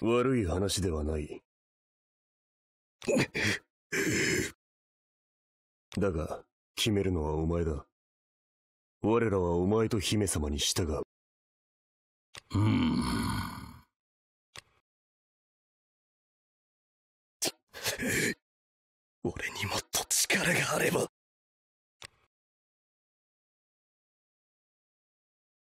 悪い話ではない。だが、決めるのはお前だ。我らはお前と姫様に従う。うん。俺にもっと力があれば。